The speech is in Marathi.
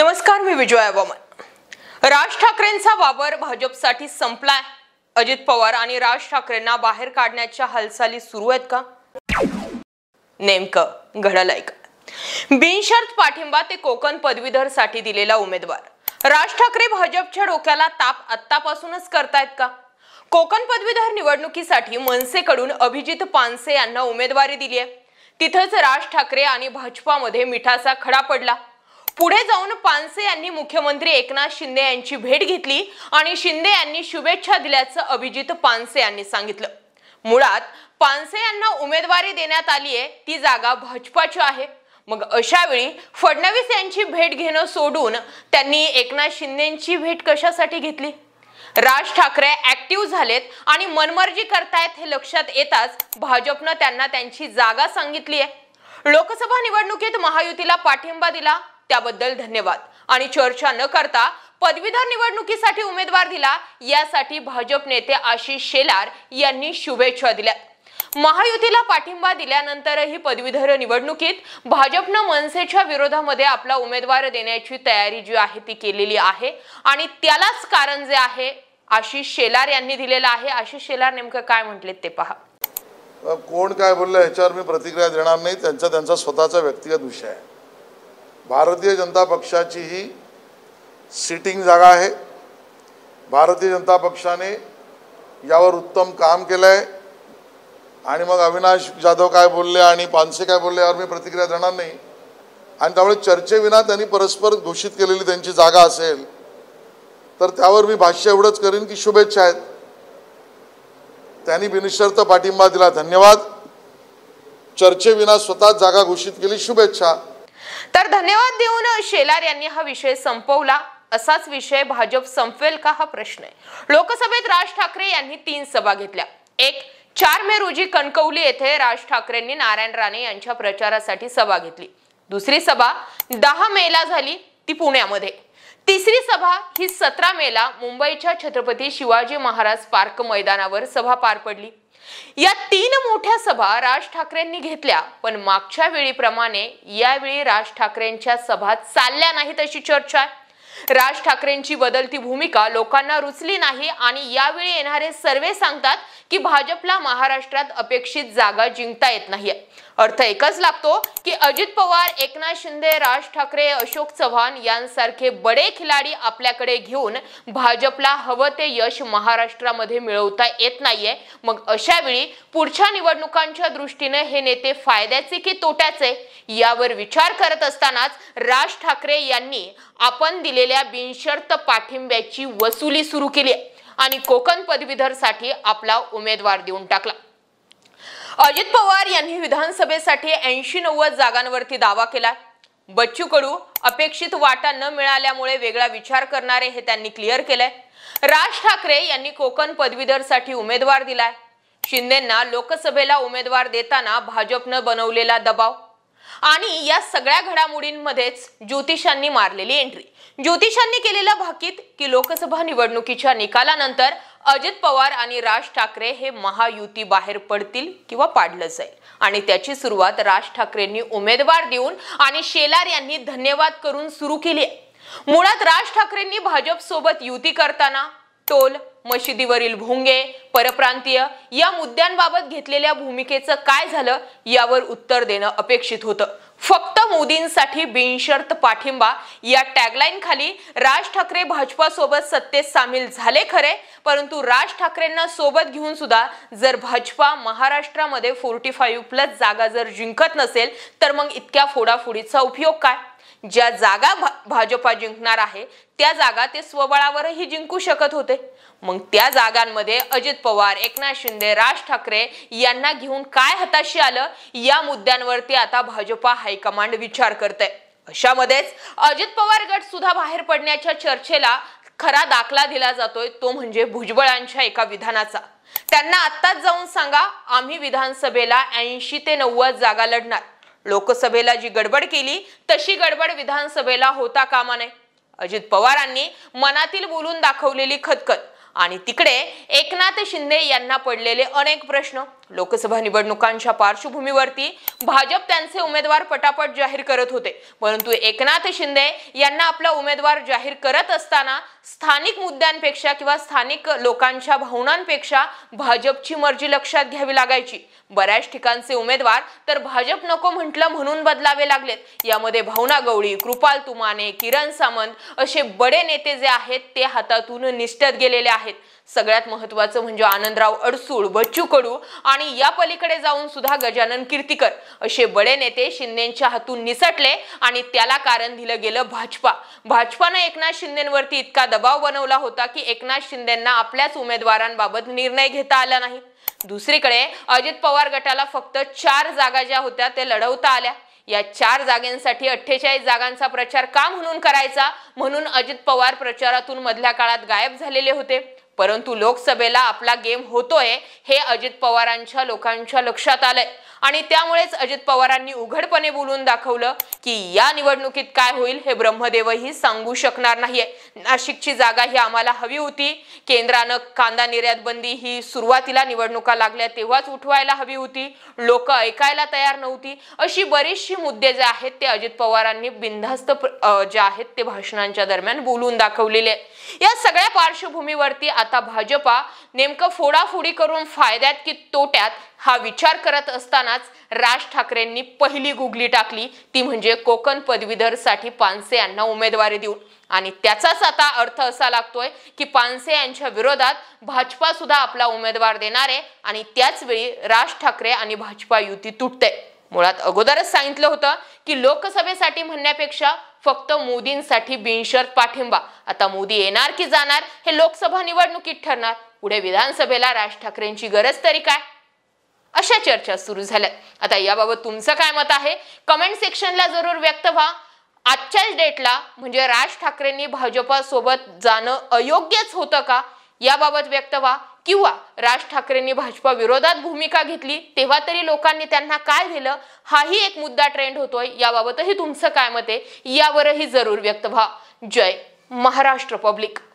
नमस्कार मी विजय वामन राज ठाकरेंचा वावर भाजपसाठी संपलाय अजित पवार आणि राज ठाकरेंना बाहेर काढण्याच्या हालचाली सुरू आहेत का नेमकं घडलंय का बिनशर्त पाठिंबा ते कोकण पदवीधरसाठी दिलेला उमेदवार राज ठाकरे भाजपच्या डोक्याला ताप आत्तापासूनच करतायत का कोकण पदवीधर निवडणुकीसाठी मनसेकडून अभिजित पानसे यांना उमेदवारी दिली आहे तिथंच राज ठाकरे आणि भाजपामध्ये मिठाचा खडा पडला पुढे जाऊन पानसे यांनी मुख्यमंत्री एकनाथ शिंदे यांची भेट घेतली आणि शिंदे यांनी शुभेच्छा दिल्याचं अभिजित पानसे यांनी सांगितलं मुळात पानसे यांना उमेदवारी देण्यात आली आहे ती जागा भाजपाची आहे मग वेळी फडणवीस यांची भेट घेणं सोडून त्यांनी एकनाथ शिंदेची भेट कशासाठी घेतली राज ठाकरे ऍक्टिव्ह झालेत आणि मनमर्जी करतायत हे लक्षात येताच भाजपनं त्यांना त्यांची जागा सांगितली आहे लोकसभा निवडणुकीत महायुतीला पाठिंबा दिला त्याबद्दल धन्यवाद आणि चर्चा न करता पदवीधर निवडणुकीसाठी उमेदवार दिला यासाठी भाजप नेते आशिष शेलार यांनी शुभेच्छा दिल्या महायुतीला पाठिंबा दिल्यानंतरही पदवीधर निवडणुकीत भाजपनं मनसेच्या विरोधामध्ये आपला उमेदवार देण्याची तयारी जी आहे ती केलेली आहे आणि त्यालाच कारण जे आहे आशिष शेलार यांनी दिलेलं आहे आशिष शेलार नेमकं काय म्हटलेत ते पहा कोण काय बोललं याच्यावर मी प्रतिक्रिया देणार नाही त्यांचा त्यांचा स्वतःचा व्यक्तिगत विषय आहे भारतीय जनता पक्षाची ही सिटिंग जागा आहे भारतीय जनता पक्षाने यावर उत्तम काम केलं आहे आणि मग अविनाश जाधव काय बोलले आणि पानसे काय बोलले यावर मी प्रतिक्रिया देणार नाही आणि त्यामुळे चर्चेविना त्यांनी परस्पर घोषित केलेली त्यांची जागा असेल तर त्यावर मी भाष्य एवढंच करीन की शुभेच्छा आहेत त्यांनी बिनशर्त पाठिंबा दिला धन्यवाद चर्चेविना स्वतः जागा घोषित केली शुभेच्छा तर धन्यवाद देऊन शेलार यांनी हा विषय संपवला असाच विषय भाजप संपवेल का हा प्रश्न आहे लोकसभेत राज ठाकरे यांनी तीन सभा घेतल्या एक चार मे रोजी कणकवली येथे राज ठाकरेंनी नारायण राणे यांच्या प्रचारासाठी सभा घेतली दुसरी सभा दहा मेला झाली ती पुण्यामध्ये तिसरी सभा ही सतरा मेला मुंबईच्या छत्रपती शिवाजी महाराज पार्क मैदानावर सभा पार पडली या तीन मोठ्या सभा राज ठाकरेंनी घेतल्या पण मागच्या वेळीप्रमाणे यावेळी राज ठाकरेंच्या सभा चालल्या नाहीत अशी चर्चा आहे राज ठाकरेंची बदलती भूमिका लोकांना रुचली नाही आणि यावेळी येणारे सर्वे सांगतात की भाजपला महाराष्ट्रात अपेक्षित जागा जिंकता येत नाहीये अर्थ एकच लागतो की अजित पवार एकनाथ शिंदे राज ठाकरे अशोक चव्हाण यांसारखे बडे खिलाडी आपल्याकडे घेऊन भाजपला हवं ते यश महाराष्ट्रामध्ये मिळवता येत नाहीये मग अशा वेळी पुढच्या निवडणुकांच्या दृष्टीने हे नेते फायद्याचे की तोट्याचे यावर विचार करत असतानाच राज ठाकरे यांनी आपण दिलेल्या बिनशर्त पाठिंब्याची वसुली सुरू केली आणि कोकण पदवीधरसाठी आपला उमेदवार देऊन टाकला अजित पवार यांनी विधानसभेसाठी ऐंशी नव्वद जागांवरती दावा केला बच्चू कडू अपेक्षित वाटा न मिळाल्यामुळे वेगळा विचार करणारे हे त्यांनी क्लिअर केलंय राज ठाकरे यांनी कोकण पदवीधरसाठी उमेदवार दिलाय शिंदेना लोकसभेला उमेदवार देताना भाजपनं बनवलेला दबाव आणि या सगळ्या घडामोडींमध्येच ज्योतिषांनी मारलेली एंट्री ज्योतिषांनी केलेल्या भाकीत की लोकसभा निवडणुकीच्या निकालानंतर अजित पवार आणि राज ठाकरे हे महायुती बाहेर पडतील किंवा पाडलं जाईल आणि त्याची सुरुवात राज ठाकरेंनी उमेदवार देऊन आणि शेलार यांनी धन्यवाद करून सुरू केली आहे मुळात राज ठाकरेंनी भाजप सोबत युती करताना टोल मशिदीवरील भोंगे परप्रांतीय या मुद्द्यांबाबत घेतलेल्या भूमिकेचं काय झालं यावर उत्तर देणं अपेक्षित होतं फक्त मोदींसाठी बिनशर्त पाठिंबा या टॅगलाईन खाली राज ठाकरे भाजपा सोबत सत्तेत सामील झाले खरे परंतु राज ठाकरेंना सोबत घेऊन सुद्धा जर भाजपा महाराष्ट्रामध्ये फोर्टी फाईव्ह प्लस जागा जर जिंकत नसेल तर मग इतक्या फोडाफोडीचा उपयोग काय ज्या जागा भाजपा जिंकणार आहे त्या जागा ते स्वबळावरही जिंकू शकत होते मग त्या जागांमध्ये अजित पवार एकनाथ शिंदे राज ठाकरे यांना घेऊन काय हताशी आलं या मुद्द्यांवरती आता भाजपा हायकमांड विचार करते अशामध्येच अजित पवार गट सुद्धा बाहेर पडण्याच्या चर्चेला खरा दाखला दिला जातोय तो म्हणजे भुजबळांच्या एका विधानाचा त्यांना आत्ताच जाऊन सांगा आम्ही विधानसभेला ऐंशी ते नव्वद जागा लढणार लोकसभेला जी गडबड केली तशी गडबड विधानसभेला होता कामा नये अजित पवारांनी मनातील बोलून दाखवलेली खतखत आणि तिकडे एकनाथ शिंदे यांना पडलेले अनेक प्रश्न लोकसभा निवडणुकांच्या पार्श्वभूमीवरती भाजप त्यांचे उमेदवार पटापट जाहीर करत होते परंतु एकनाथ शिंदे यांना आपला उमेदवार जाहीर करत असताना स्थानिक मुद्द्यांपेक्षा किंवा स्थानिक लोकांच्या भावनांपेक्षा भाजपची मर्जी लक्षात घ्यावी लागायची बऱ्याच ठिकाणचे उमेदवार तर भाजप नको म्हटलं म्हणून बदलावे लागलेत यामध्ये भावना गवळी कृपाल तुमाने किरण सामंत असे बडे नेते जे आहेत ते हातातून निष्ठत गेलेले आहेत सगळ्यात महत्वाचं म्हणजे आनंदराव अडसूळ बच्चू कडू आणि आणि या पलीकडे जाऊन सुद्धा गजानन कीर्तीकर असे बडे नेते शिंदेच्या हातून निसटले आणि त्याला कारण दिलं गेलं भाजपा भाजपानं एकनाथ शिंदेवरती इतका दबाव बनवला होता की एकनाथ शिंदेना आपल्याच उमेदवारांबाबत निर्णय घेता आला नाही दुसरीकडे अजित पवार गटाला फक्त चार जागा ज्या होत्या ते लढवता आल्या या चार जागांसाठी अठ्ठेचाळीस जागांचा प्रचार का म्हणून करायचा म्हणून अजित पवार प्रचारातून मधल्या काळात गायब झालेले होते परंतु लोकसभेला आपला गेम होतोय हे अजित पवारांच्या लोकांच्या लक्षात आलंय आणि त्यामुळेच अजित पवारांनी उघडपणे बोलून दाखवलं की या निवडणुकीत काय होईल हे ब्रह्मदेवही सांगू शकणार नाहीये नाशिकची जागा ही आम्हाला हवी होती केंद्रानं कांदा निर्यात बंदी ही सुरुवातीला निवडणुका लागल्या तेव्हाच उठवायला हवी होती लोक ऐकायला तयार नव्हती अशी बरीचशी मुद्दे जे आहेत ते अजित पवारांनी बिनधास्त जे आहेत ते भाषणांच्या दरम्यान बोलून दाखवलेले या सगळ्या पार्श्वभूमीवरती आता भाजपा नेमकं फोडाफोडी करून फायद्यात की तोट्यात हा विचार करत असतानाच राज ठाकरेंनी पहिली गुगली टाकली ती म्हणजे कोकण पदवीधरसाठी पानसे यांना उमेदवारी देऊन आणि त्याचाच आता अर्थ असा लागतोय की पानसे यांच्या विरोधात भाजपा सुद्धा आपला उमेदवार देणार आहे आणि त्याच वेळी राज ठाकरे आणि भाजपा युती तुटते मुळात अगोदरच सांगितलं होतं की लोकसभेसाठी म्हणण्यापेक्षा फक्त मोदींसाठी बिनशर्त पाठिंबा आता मोदी येणार की जाणार हे लोकसभा निवडणुकीत ठरणार पुढे विधानसभेला राज ठाकरेंची गरज तरी काय अशा चर्चा सुरू झाल्या आता याबाबत तुमचं काय मत आहे कमेंट सेक्शनला जरूर व्यक्त व्हा आजच्या डेटला म्हणजे राज ठाकरेंनी भाजपासोबत जाणं अयोग्यच होतं का याबाबत व्यक्त व्हा किंवा राज ठाकरेंनी भाजपा विरोधात भूमिका घेतली तेव्हा तरी लोकांनी त्यांना काय दिलं हाही एक मुद्दा ट्रेंड होतोय याबाबतही तुमचं काय मत आहे यावरही जरूर व्यक्त व्हा जय महाराष्ट्र पब्लिक